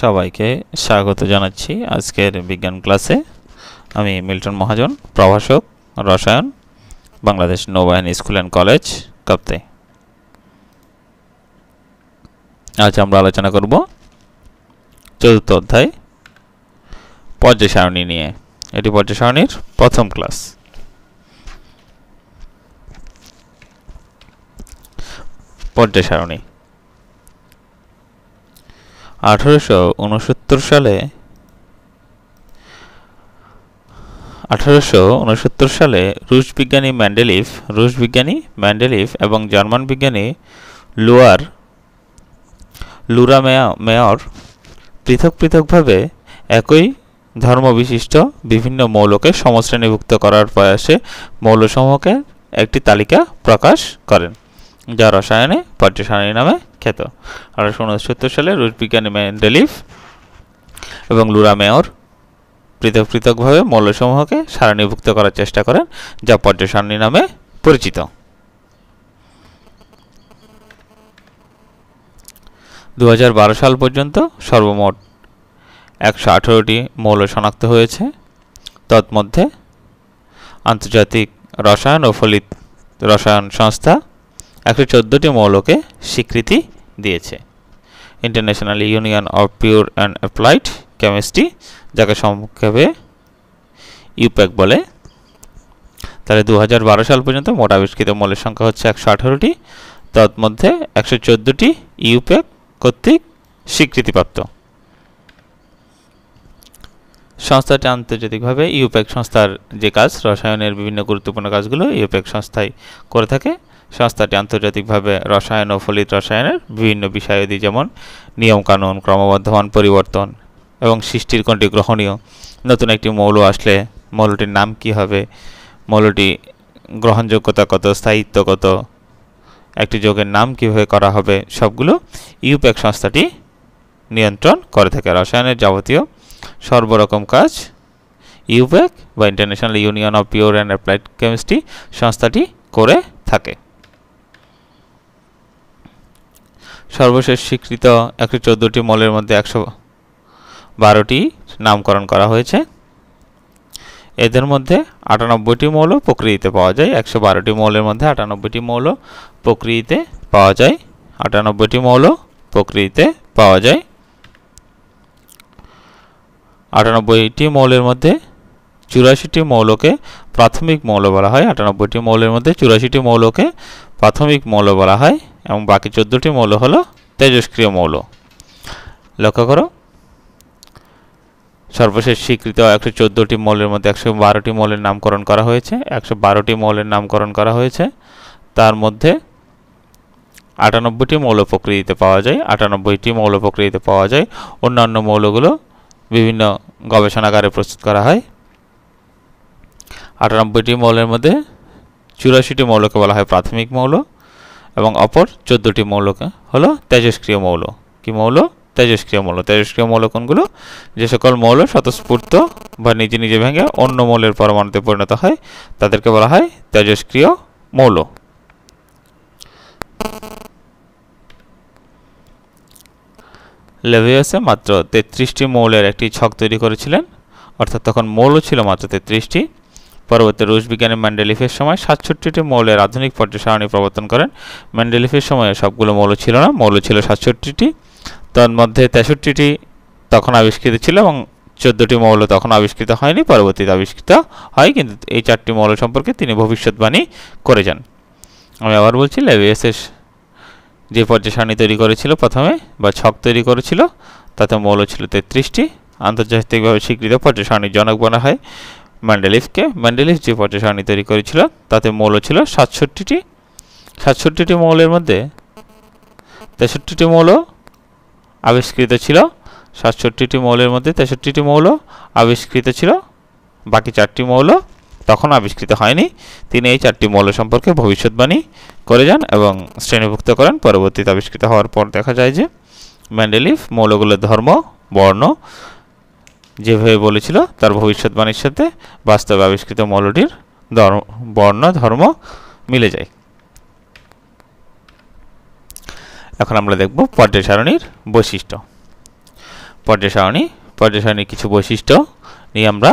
সবাইকে স্বাগত জানাচ্ছি আজকের বিজ্ঞান ক্লাসে আমি মিল্টন মহাজন প্রভাষক রসায়ন বাংলাদেশ নৌবাহিনী স্কুল অ্যান্ড কলেজ কাপ্তে আজ আমরা আলোচনা করব চতুর্থ অধ্যায় পর্যায় সারণী নিয়ে এটি পর্যায় সারণীর প্রথম ক্লাস পর্যায় সারণী আঠারোশো উনসত্তর সালে আঠারোশো উনসত্তর সালে রুশ বিজ্ঞানী ম্যান্ডেলিফ রুশ বিজ্ঞানী ম্যান্ডেলিফ এবং জার্মান বিজ্ঞানী লুয়ার লুরা মেয়র পৃথক পৃথকভাবে একই ধর্মবিশিষ্ট বিভিন্ন মৌলকে সমশ্রেণীভুক্ত করার প্রয়াসে মৌলসমূহকে একটি তালিকা প্রকাশ করেন যা রসায়নে পর্যসারণী সারণী নামে খ্যাত আঠারোশো উনসত্তর সালে রুশ বিজ্ঞানী ম্যান্ডেলিফ এবং লুরা মেয়র পৃথক পৃথকভাবে মৌলসমূহকে সারণীভুক্ত করার চেষ্টা করেন যা পর্যসারণী সারণী নামে পরিচিত দু হাজার সাল পর্যন্ত সর্বমোট একশো আঠেরোটি মৌল শনাক্ত হয়েছে তৎমধ্যে আন্তর্জাতিক রসায়ন ও ফলিত রসায়ন সংস্থা একশো চোদ্দোটি মৌলকে স্বীকৃতি দিয়েছে International Union of Pure and Applied Chemistry যাকে সংক্ষেপে ইউপ্যাক e বলে তাহলে দু হাজার সাল পর্যন্ত মোট আবিষ্কৃত মৌলের সংখ্যা হচ্ছে একশো আঠারোটি মধ্যে একশো চোদ্দোটি ইউপ্যাক e কর্তৃক স্বীকৃতিপ্রাপ্ত সংস্থাটি আন্তর্জাতিকভাবে ইউপ্যাক e সংস্থার যে কাজ রসায়নের বিভিন্ন গুরুত্বপূর্ণ কাজগুলো ইউপ্যাক সংস্থায় করে থাকে সংস্থাটি আন্তর্জাতিকভাবে রসায়ন ও ফলিত রসায়নের বিভিন্ন বিষয়াদি যেমন নিয়মকানুন ক্রমবর্ধমান পরিবর্তন এবং সৃষ্টির কোনটি গ্রহণীয় নতুন একটি মৌল আসলে মৌলটির নাম কি হবে মৌলটি গ্রহণযোগ্যতা কত স্থায়িত্ব কত একটি যোগের নাম কীভাবে করা হবে সবগুলো ইউপ্যাক সংস্থাটি নিয়ন্ত্রণ করে থাকে রসায়নের যাবতীয় সর্বরকম কাজ ইউপ্যাক বা International Union of Pure and Applied Chemistry সংস্থাটি করে থাকে সর্বশেষ স্বীকৃত একশো চোদ্দোটি মলের মধ্যে একশো বারোটি নামকরণ করা হয়েছে এদের মধ্যে আটানব্বইটি মৌলও প্রকৃতিতে পাওয়া যায় একশো বারোটি মৌলের মধ্যে আটানব্বইটি মৌল প্রকৃতিতে পাওয়া যায় আটানব্বইটি মৌলও প্রকৃতিতে পাওয়া যায় আটানব্বইটি মৌলের মধ্যে চুরাশিটি মৌলকে প্রাথমিক মৌল বলা হয় আটানব্বইটি মৌলের মধ্যে চুরাশিটি মৌলকে প্রাথমিক মৌল বলা হয় এবং বাকি চোদ্দোটি মৌল হলো তেজস্ক্রিয় মৌল লক্ষ্য করো সর্বশেষ স্বীকৃত একশো চোদ্দোটি মৌলের মধ্যে একশো বারোটি মৌলের নামকরণ করা হয়েছে একশো বারোটি মৌলের নামকরণ করা হয়েছে তার মধ্যে আটানব্বইটি মৌল প্রকৃতিতে পাওয়া যায় আটানব্বইটি মৌল প্রকৃতিতে পাওয়া যায় অন্যান্য মৌলগুলো বিভিন্ন গবেষণাগারে প্রস্তুত করা হয় আটানব্বইটি মৌলের মধ্যে চুরাশিটি মৌলকে বলা হয় প্রাথমিক মৌল এবং অপর চোদ্দোটি মৌল হলো তেজস্ক্রিয় মৌল কি মৌল তেজস্ক্রিয় মৌল তেজস্ক্রিয় মৌল কোনগুলো যে সকল মৌল স্বতঃস্ফূর্ত বা নিজে নিজে ভেঙে অন্য মৌলের পরমাণুতে পরিণত হয় তাদেরকে বলা হয় তেজস্ক্রিয় মৌল লেভিয়াসে মাত্র তেত্রিশটি মৌলের একটি ছক তৈরি করেছিলেন অর্থাৎ তখন মৌল ছিল মাত্র তেত্রিশটি পরবর্তী রুশ বিজ্ঞানী ম্যান্ডেলিফের সময় সাতষট্টিটি মৌলের আধুনিক পর্যায় প্রবর্তন করেন ম্যান্ডেলিফের সময়ে সবগুলো মৌল ছিল না মৌল ছিল সাতষট্টিটি তন্মধ্যে তেষট্টিটি তখন আবিষ্কৃত ছিল এবং চোদ্দোটি মৌল তখন আবিষ্কৃত হয়নি পরবর্তীতে আবিষ্কৃত হয় কিন্তু এই চারটি মৌল সম্পর্কে তিনি ভবিষ্যৎবাণী করে যান আমি আবার বলছি লেভিএসএস যে পর্যায় সারণী তৈরি করেছিল প্রথমে বা ছক তৈরি করেছিল তাতে মৌল ছিল তেত্রিশটি আন্তর্জাতিকভাবে স্বীকৃত পর্যায় সারণীর জনক বলা হয় ম্যান্ডেলিফকে ম্যান্ডেলিফ যে পর্যায় সারণী তৈরি করেছিল তাতে মৌল ছিল সাতষট্টিটি সাতষট্টিটি মৌলের মধ্যে তেষট্টিটি মৌল আবিষ্কৃত ছিল সাতষট্টিটি মৌলের মধ্যে তেষট্টিটি মৌল আবিষ্কৃত ছিল বাকি চারটি মৌল তখন আবিষ্কৃত হয়নি তিনি এই চারটি মৌল সম্পর্কে ভবিষ্যৎবাণী করে যান এবং শ্রেণীভুক্ত করেন পরবর্তীতে আবিষ্কৃত হওয়ার পর দেখা যায় যে ম্যান্ডেলিফ মৌলগুলোর ধর্ম বর্ণ যেভাবে বলেছিল তার ভবিষ্যৎবাণীর সাথে বাস্তবে আবিষ্কৃত মৌলটির ধর্ম বর্ণ ধর্ম মিলে যায় এখন আমরা দেখব পর্যায় সারণীর বৈশিষ্ট্য পর্যায় সারণী পর্যায় সারণীর কিছু বৈশিষ্ট্য নিয়ে আমরা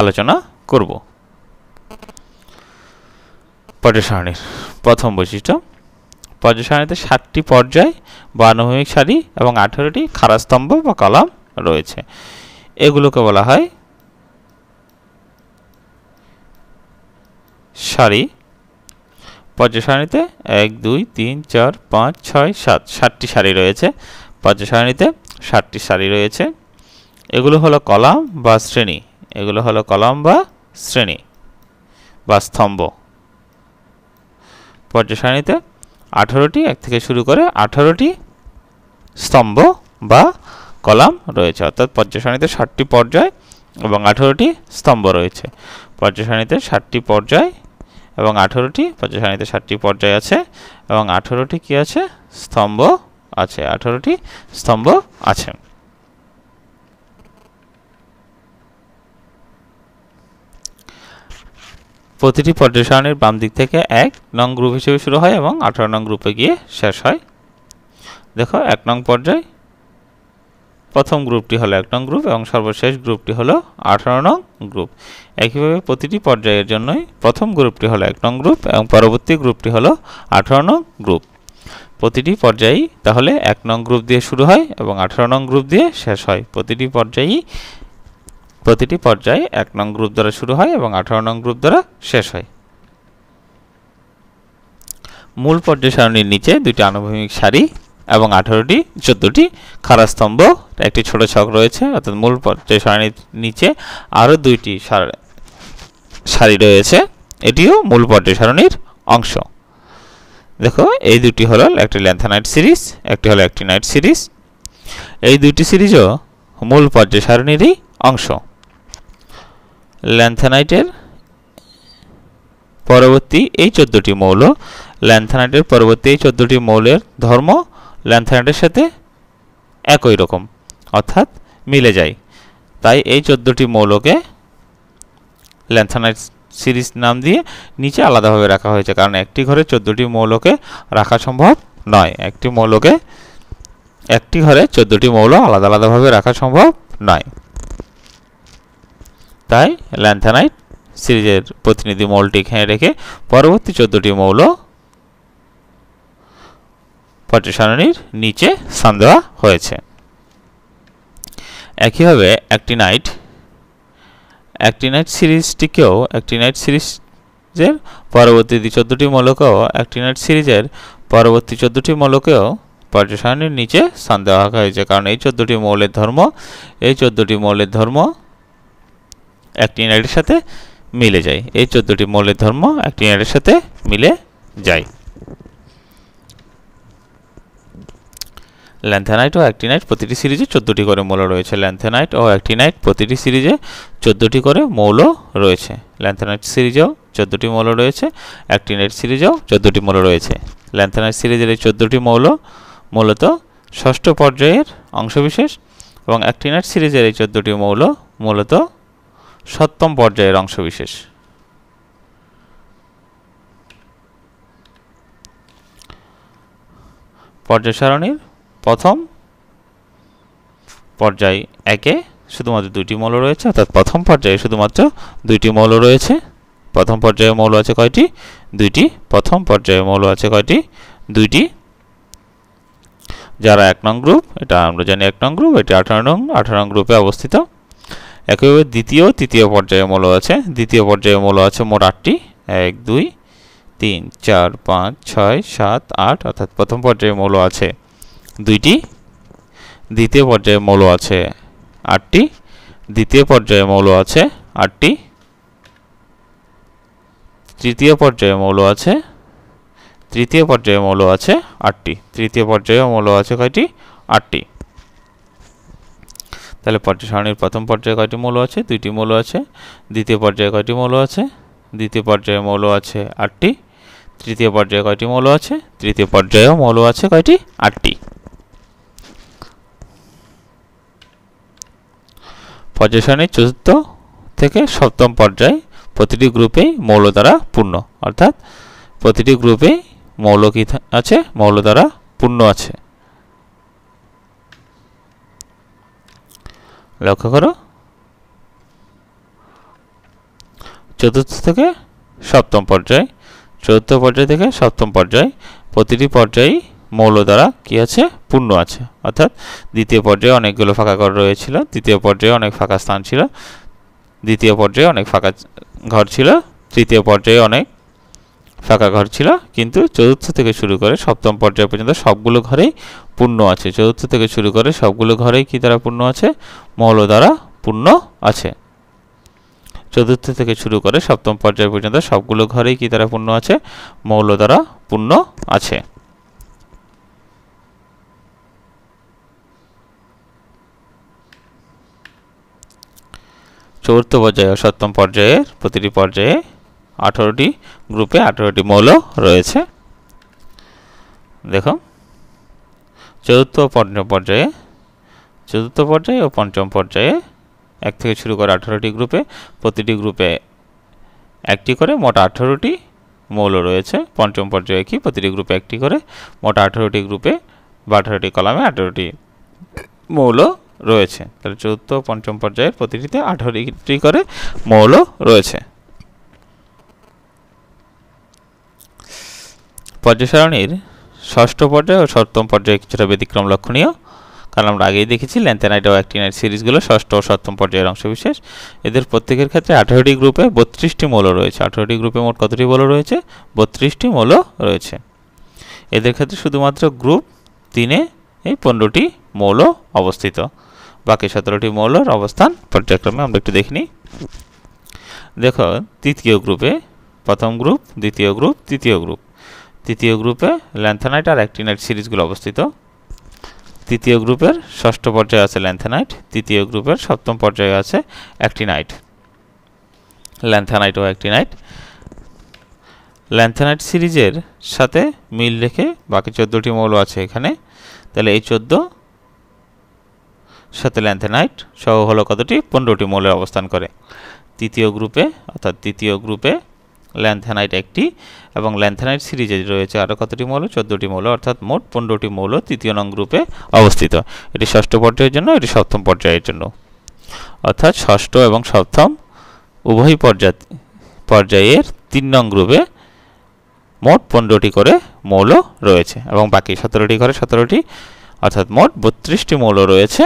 আলোচনা করব পর্যায় সারণীর প্রথম বৈশিষ্ট্য পর্যায় সারণীতে সাতটি পর্যায় বা অনুভূমিক সারি এবং আঠেরোটি খারাস্তম্ভ বা কলাম রয়েছে এগুলোকে বলা হয় সারি পর্যায় এক দুই তিন চার পাঁচ ছয় সাত ষাটটি সারি রয়েছে পর্যায় সারণীতে ষাটটি সারি রয়েছে এগুলো হলো কলাম বা শ্রেণী এগুলো হলো কলাম বা শ্রেণী বা স্তম্ভ পর্যায় সারণীতে আঠারোটি এক থেকে শুরু করে আঠারোটি স্তম্ভ বা কলাম রয়েছে অর্থাৎ পর্যায় সারণীতে ষাটটি পর্যায় এবং আঠেরোটি স্তম্ভ রয়েছে পর্যায় সারণীতে ষাটটি পর্যায় এবং আঠেরোটি পর্যায় সারণীতে ষাটটি পর্যায় আছে এবং আঠেরোটি কি আছে স্তম্ভ আছে আঠেরোটি স্তম্ভ আছে প্রতিটি পর্যায় বাম দিক থেকে এক নং গ্রুপ হিসেবে শুরু হয় এবং আঠারো নং গ্রুপে গিয়ে শেষ হয় দেখো এক নং পর্যায় প্রথম গ্রুপটি হলো এক নং গ্রুপ এবং সর্বশেষ গ্রুপটি হলো আঠারো নং গ্রুপ একইভাবে প্রতিটি পর্যায়ের জন্যই প্রথম গ্রুপটি হলো এক নং গ্রুপ এবং পরবর্তী গ্রুপটি হলো আঠারো নং গ্রুপ প্রতিটি পর্যায়েই তাহলে এক নং গ্রুপ দিয়ে শুরু হয় এবং আঠারো নং গ্রুপ দিয়ে শেষ হয় প্রতিটি পর্যায়েই প্রতিটি পর্যায়ে এক নং গ্রুপ দ্বারা শুরু হয় এবং আঠারো নং গ্রুপ দ্বারা শেষ হয় মূল পর্যায় সারণীর নিচে দুটি আনুভূমিক সারি এবং আঠারোটি চোদ্দোটি খাড়া স্তম্ভ একটি ছোট ছক রয়েছে অর্থাৎ মূল পর্যায় সারণীর নিচে আরও দুইটি সারি রয়েছে এটিও মূল পর্যায় সারণীর অংশ দেখো এই দুটি হলো একটি ল্যান্থানাইট সিরিজ একটি হলো একটি নাইট সিরিজ এই দুইটি সিরিজও মূল পর্যায় সারণীরই অংশ ল্যান্থানাইটের পরবর্তী এই চোদ্দোটি মৌল ল্যান্থানাইটের পরবর্তী এই চোদ্দোটি মৌলের ধর্ম ল্যান্থানাইটের সাথে একই রকম অর্থাৎ মিলে যায় তাই এই চোদ্দোটি মৌলকে ল্যান্থানাইড সিরিজ নাম দিয়ে নিচে আলাদাভাবে রাখা হয়েছে কারণ একটি ঘরে চোদ্দোটি মৌলকে রাখা সম্ভব নয় একটি মৌলকে একটি ঘরে চোদ্দোটি মৌল আলাদা আলাদাভাবে রাখা সম্ভব নয় তাই ল্যান্থানাইট সিরিজের প্রতিনিধি মৌলটি খেয়ে রেখে পরবর্তী চোদ্দোটি মৌল কটি সারণীর নিচে স্থান দেওয়া হয়েছে একইভাবে একটি নাইট একটি নাইট সিরিজটিকেও একটি নাইট সিরিজের পরবর্তী চোদ্দোটি মৌলকেও একটি নাইট সিরিজের পরবর্তী চোদ্দোটি মৌলকেও পর্যায় সারণীর নিচে স্থান দেওয়া হয়েছে কারণ এই চোদ্দটি মৌলের ধর্ম এই চোদ্দোটি মৌলের ধর্ম একটি নাইটের সাথে মিলে যায় এই চোদ্দোটি মৌলের ধর্ম একটি নাইটের সাথে মিলে যায় ল্যান্থেনাইট ও অ্যাক্টিনাইট প্রতিটি সিরিজে চোদ্দটি করে মৌল রয়েছে ল্যান্থেনাইট ও অ্যাক্টিনাইট প্রতিটি সিরিজে চোদ্দটি করে মৌল রয়েছে ল্যান্থেনাইট সিরিজেও চোদ্দোটি মৌল রয়েছে অ্যাক্টিনাইট সিরিজেও চোদ্দটি মৌল রয়েছে ল্যান্থেনাইট সিরিজের এই চোদ্দটি মৌল মূলত ষষ্ঠ পর্যায়ের অংশবিশেষ এবং অ্যাক্টিনাইট সিরিজের এই চোদ্দটি মৌল মূলত সপ্তম পর্যায়ের অংশবিশেষ পর্যায় সারণীর প্রথম পর্যায়ে একে শুধুমাত্র দুইটি মৌল রয়েছে অর্থাৎ প্রথম পর্যায়ে শুধুমাত্র দুইটি মৌল রয়েছে প্রথম পর্যায়ে মৌল আছে কয়টি দুইটি প্রথম পর্যায়ে মৌল আছে কয়টি দুইটি যারা এক নং গ্রুপ এটা আমরা জানি এক নং গ্রুপ এটি আঠারো নং আঠারো নং গ্রুপে অবস্থিত একইভাবে দ্বিতীয় তৃতীয় পর্যায়ে মৌল আছে দ্বিতীয় পর্যায়ে মৌল আছে মোট আটটি এক দুই তিন চার পাঁচ ছয় সাত আট অর্থাৎ প্রথম পর্যায়ে মৌল আছে দুইটি দ্বিতীয় পর্যায়ে মৌল আছে আটটি দ্বিতীয় পর্যায়ে মৌল আছে আটটি তৃতীয় পর্যায়ে মৌল আছে তৃতীয় পর্যায়ে মৌল আছে আটটি তৃতীয় পর্যায়ে মৌল আছে কয়টি আটটি তাহলে পর্যায় সারণীর প্রথম পর্যায়ে কয়টি মৌল আছে দুইটি মৌল আছে দ্বিতীয় পর্যায়ে কয়টি মৌল আছে দ্বিতীয় পর্যায়ে মৌল আছে আটটি তৃতীয় পর্যায়ে কয়টি মৌল আছে তৃতীয় পর্যায়েও মৌল আছে কয়টি আটটি পজিশনে চতুর্থ থেকে সপ্তম পর্যায়ে প্রতিটি গ্রুপে মৌল দ্বারা পূর্ণ অর্থাৎ প্রতিটি গ্রুপে মৌল কি আছে মৌল দ্বারা পূর্ণ আছে লক্ষ্য করো চতুর্থ থেকে সপ্তম পর্যায় চতুর্থ পর্যায় থেকে সপ্তম পর্যায় প্রতিটি পর্যায়ে মৌল দ্বারা কি আছে পূর্ণ আছে অর্থাৎ দ্বিতীয় পর্যায়ে অনেকগুলো ফাঁকা ঘর রয়েছিল তৃতীয় পর্যায়ে অনেক ফাঁকা স্থান ছিল দ্বিতীয় পর্যায়ে অনেক ফাঁকা ঘর ছিল তৃতীয় পর্যায়ে অনেক ফাঁকা ঘর ছিল কিন্তু চতুর্থ থেকে শুরু করে সপ্তম পর্যায় পর্যন্ত সবগুলো ঘরেই পূর্ণ আছে চতুর্থ থেকে শুরু করে সবগুলো ঘরেই কি দ্বারা পূর্ণ আছে মৌল দ্বারা পূর্ণ আছে চতুর্থ থেকে শুরু করে সপ্তম পর্যায় পর্যন্ত সবগুলো ঘরেই কি দ্বারা পূর্ণ আছে মৌল দ্বারা পূর্ণ আছে চতুর্থ পর্যায়ে ও সপ্তম পর্যায়ের প্রতিটি পর্যায়ে আঠারোটি গ্রুপে আঠারোটি মৌল রয়েছে দেখো চতুর্থ পঞ্চম পর্যায়ে চতুর্থ পর্যায়ে ও পঞ্চম পর্যায়ে এক থেকে শুরু করে আঠারোটি গ্রুপে প্রতিটি গ্রুপে একটি করে মোট আঠারোটি মৌল রয়েছে পঞ্চম পর্যায়ে কি প্রতিটি গ্রুপে একটি করে মোট আঠারোটি গ্রুপে বা আঠারোটি কলামে আঠারোটি মৌল রয়েছে তাহলে চতুর্থ পঞ্চম পর্যায়ের প্রতিটিতে আঠারোটি করে মৌল রয়েছে পর্যায় সারণীর ষষ্ঠ পর্যায় ও সপ্তম পর্যায়ে কিছুটা ব্যতিক্রম লক্ষণীয় কারণ আমরা আগেই দেখেছি ল্যান্থেনাইট ও অ্যাক্টিনাইট সিরিজগুলো ষষ্ঠ ও সপ্তম পর্যায়ের অংশবিশেষ এদের প্রত্যেকের ক্ষেত্রে আঠারোটি গ্রুপে বত্রিশটি মৌল রয়েছে আঠারোটি গ্রুপে মোট কতটি মৌল রয়েছে বত্রিশটি মৌল রয়েছে এদের ক্ষেত্রে শুধুমাত্র গ্রুপ তিনে এই পনেরোটি মৌল অবস্থিত বাকি সতেরোটি মৌলের অবস্থান পর্যায়ক্রমে আমরা একটু দেখিনি দেখো তৃতীয় গ্রুপে প্রথম গ্রুপ দ্বিতীয় গ্রুপ তৃতীয় গ্রুপ তৃতীয় গ্রুপে ল্যান্থানাইট আর অ্যাক্টিনাইট সিরিজগুলো অবস্থিত তৃতীয় গ্রুপের ষষ্ঠ পর্যায়ে আছে ল্যান্থানাইট তৃতীয় গ্রুপের সপ্তম পর্যায়ে আছে অ্যাক্টিনাইট ল্যান্থানাইট ও অ্যাক্টিনাইট ল্যান্থানাইট সিরিজের সাথে মিল রেখে বাকি চোদ্দোটি মৌল আছে এখানে তাহলে এই চোদ্দো সাথে ল্যান্থেনাইট সহ হলো কতটি পনেরোটি মৌলের অবস্থান করে তৃতীয় গ্রুপে অর্থাৎ তৃতীয় গ্রুপে ল্যান্থেনাইট একটি এবং ল্যান্থেনাইট সিরিজে রয়েছে আরও কতটি মৌল চোদ্দোটি মৌল অর্থাৎ মোট পনেরোটি মৌল তৃতীয় নং গ্রুপে অবস্থিত এটি ষষ্ঠ পর্যায়ের জন্য এটি সপ্তম পর্যায়ের জন্য অর্থাৎ ষষ্ঠ এবং সপ্তম উভয় পর্যায় পর্যায়ের তিন নং গ্রুপে মোট পনেরোটি করে মৌল রয়েছে এবং বাকি সতেরোটি করে সতেরোটি অর্থাৎ মোট বত্রিশটি মৌল রয়েছে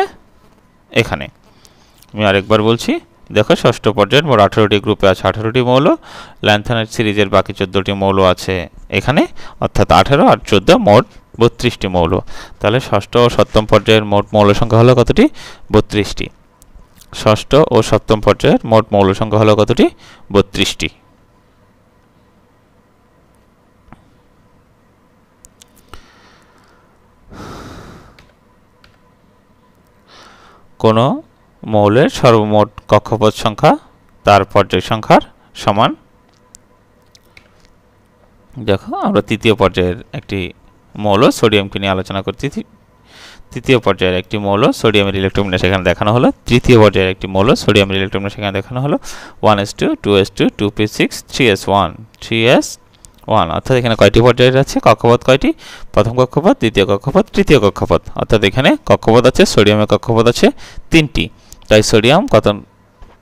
এখানে আমি আরেকবার বলছি দেখো ষষ্ঠ পর্যায়ের মোট আঠারোটি গ্রুপে আছে আঠারোটি মৌল ল্যান্থানাইট সিরিজের বাকি চোদ্দোটি মৌল আছে এখানে অর্থাৎ আঠেরো আর চোদ্দো মোট বত্রিশটি মৌল তাহলে ষষ্ঠ ও সপ্তম পর্যায়ের মোট মৌল সংখ্যা হলো কতটি বত্রিশটি ষষ্ঠ ও সপ্তম পর্যায়ের মোট মৌল সংখ্যা হলো কতটি বত্রিশটি কোনো মৌলের সর্বমোট কক্ষপথ সংখ্যা তার পর্যায় সংখ্যার সমান দেখো আমরা তৃতীয় পর্যায়ের একটি মৌল সোডিয়ামকে নিয়ে আলোচনা করতেছি তৃতীয় পর্যায়ের একটি মৌল সোডিয়ামের ইলেকট্রন সেখানে দেখানো হলো তৃতীয় পর্যায়ের একটি মৌল সোডিয়ামের ইলেকট্রন সেখানে দেখানো হলো one S two two S two two P six three S one three S one অর্থাৎ এখানে কয়টি পর্যায় আছে কক্ষপথ কয়টি প্রথম কক্ষপথ দ্বিতীয় কক্ষপথ তৃতীয় কক্ষপথ অর্থাৎ এখানে কক্ষপথ আছে সোডিয়ামের কক্ষপথ আছে তিনটি তাই সোডিয়াম কত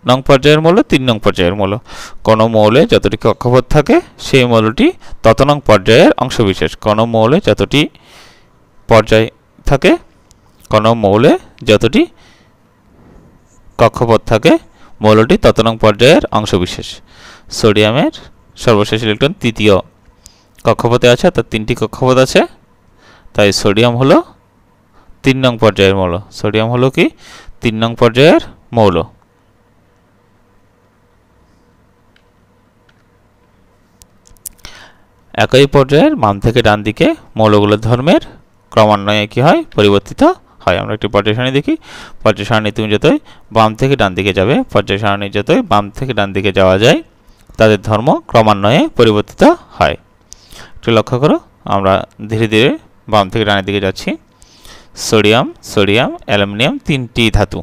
নং পর্যায়ের মৌল তিন নং পর্যায়ের মৌল কোন মৌলে যতটি কক্ষপথ থাকে সেই মৌলটি তত নং পর্যায়ের অংশবিশেষ কোন মৌলে যতটি পর্যায় থাকে কোন মৌলে যতটি কক্ষপথ থাকে মৌলটি তত নং পর্যায়ের অংশবিশেষ সোডিয়ামের সর্বশেষ ইলেকট্রন তৃতীয় কক্ষপথে আছে অর্থাৎ তিনটি কক্ষপথ আছে তাই সোডিয়াম হলো তিন নং পর্যায়ের মৌল সোডিয়াম হলো কি তিন নং পর্যায়ের মৌল একই পর্যায়ের বাম থেকে ডান দিকে মৌলগুলোর ধর্মের ক্রমান্বয়ে কী হয় পরিবর্তিত হয় আমরা একটি পর্যায় সারণী দেখি পর্যায় সারণী তুমি যতই বাম থেকে ডান দিকে যাবে পর্যায় সারণী যতই বাম থেকে ডান দিকে যাওয়া যায় তাদের ধর্ম ক্রমান্বয়ে পরিবর্তিত হয় একটু লক্ষ্য করো আমরা ধীরে ধীরে বাম থেকে ডানের দিকে যাচ্ছি সোডিয়াম সোডিয়াম অ্যালুমিনিয়াম তিনটি ধাতু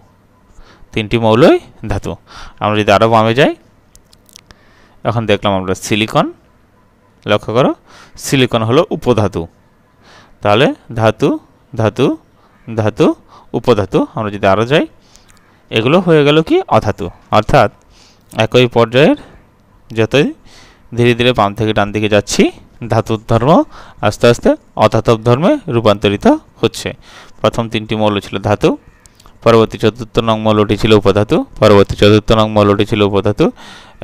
তিনটি মৌলই ধাতু আমরা যদি আরও বামে যাই এখন দেখলাম আমরা সিলিকন লক্ষ্য করো সিলিকন হলো উপধাতু তাহলে ধাতু ধাতু ধাতু উপধাতু আমরা যদি আরও যাই এগুলো হয়ে গেল কি অধাতু অর্থাৎ একই পর্যায়ের যতই ধীরে ধীরে বাম থেকে ডান দিকে যাচ্ছি ধাতুর ধর্ম আস্তে আস্তে অধাতব ধর্মে রূপান্তরিত হচ্ছে প্রথম তিনটি মৌল ছিল ধাতু পরবর্তী চতুর্থ নং মৌলটি ছিল উপধাতু পরবর্তী চতুর্থ নং মৌলটি ছিল উপধাতু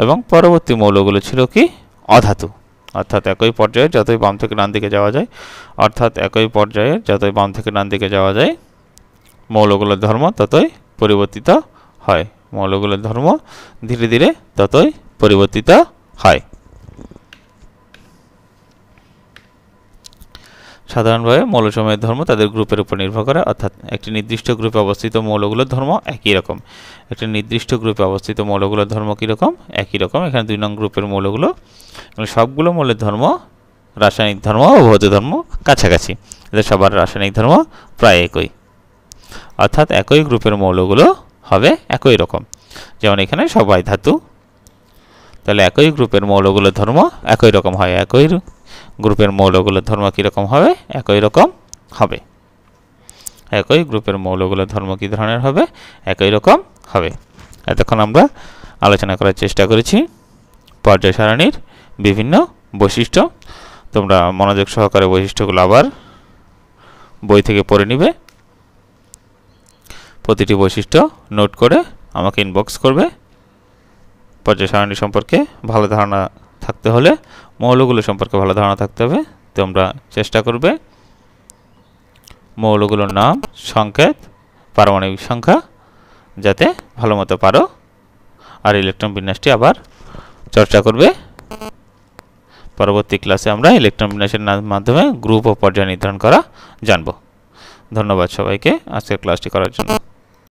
এবং পরবর্তী মৌলগুলো ছিল কি অধাতু অর্থাৎ একই পর্যায়ে যতই বাম থেকে ডান দিকে যাওয়া যায় অর্থাৎ একই পর্যায়ে যতই বাম থেকে ডান দিকে যাওয়া যায় মৌলগুলোর ধর্ম ততই পরিবর্তিত হয় মৌলগুলোর ধর্ম ধীরে ধীরে ততই পরিবর্তিত হয় সাধারণভাবে মৌলসমূহের ধর্ম তাদের গ্রুপের উপর নির্ভর করে অর্থাৎ একটি নির্দিষ্ট গ্রুপে অবস্থিত মৌলগুলোর ধর্ম একই রকম একটি নির্দিষ্ট গ্রুপে অবস্থিত মৌলগুলোর ধর্ম কীরকম একই রকম এখানে দুই নং গ্রুপের মৌলগুলো সবগুলো মৌলের ধর্ম রাসায়নিক ধর্ম ও ভৌত ধর্ম কাছাকাছি এদের সবার রাসায়নিক ধর্ম প্রায় একই অর্থাৎ একই গ্রুপের মৌলগুলো হবে একই রকম যেমন এখানে সবাই ধাতু তাহলে একই গ্রুপের মৌলগুলোর ধর্ম একই রকম হয় একই গ্রুপের মৌলগুলোর ধর্ম কীরকম হবে একই রকম হবে একই গ্রুপের মৌলগুলোর ধর্ম কী ধরনের হবে একই রকম হবে এতক্ষণ আমরা আলোচনা করার চেষ্টা করেছি পর্যায় সারণীর বিভিন্ন বৈশিষ্ট্য তোমরা মনোযোগ সহকারে বৈশিষ্ট্যগুলো আবার বই থেকে পড়ে নিবে প্রতিটি বৈশিষ্ট্য নোট করে আমাকে ইনবক্স করবে পর্যায় সারণী সম্পর্কে ভালো ধারণা থাকতে হলে মৌলগুলো সম্পর্কে ভালো ধারণা থাকতে হবে তোমরা চেষ্টা করবে মৌলগুলোর নাম সংকেত পারমাণবিক সংখ্যা যাতে ভালো মতো পারো আর ইলেকট্রন বিন্যাসটি আবার চর্চা করবে পরবর্তী ক্লাসে আমরা ইলেকট্রন বিন্যাসের মাধ্যমে গ্রুপ ও পর্যায় নির্ধারণ করা জানব ধন্যবাদ সবাইকে আজকের ক্লাসটি করার জন্য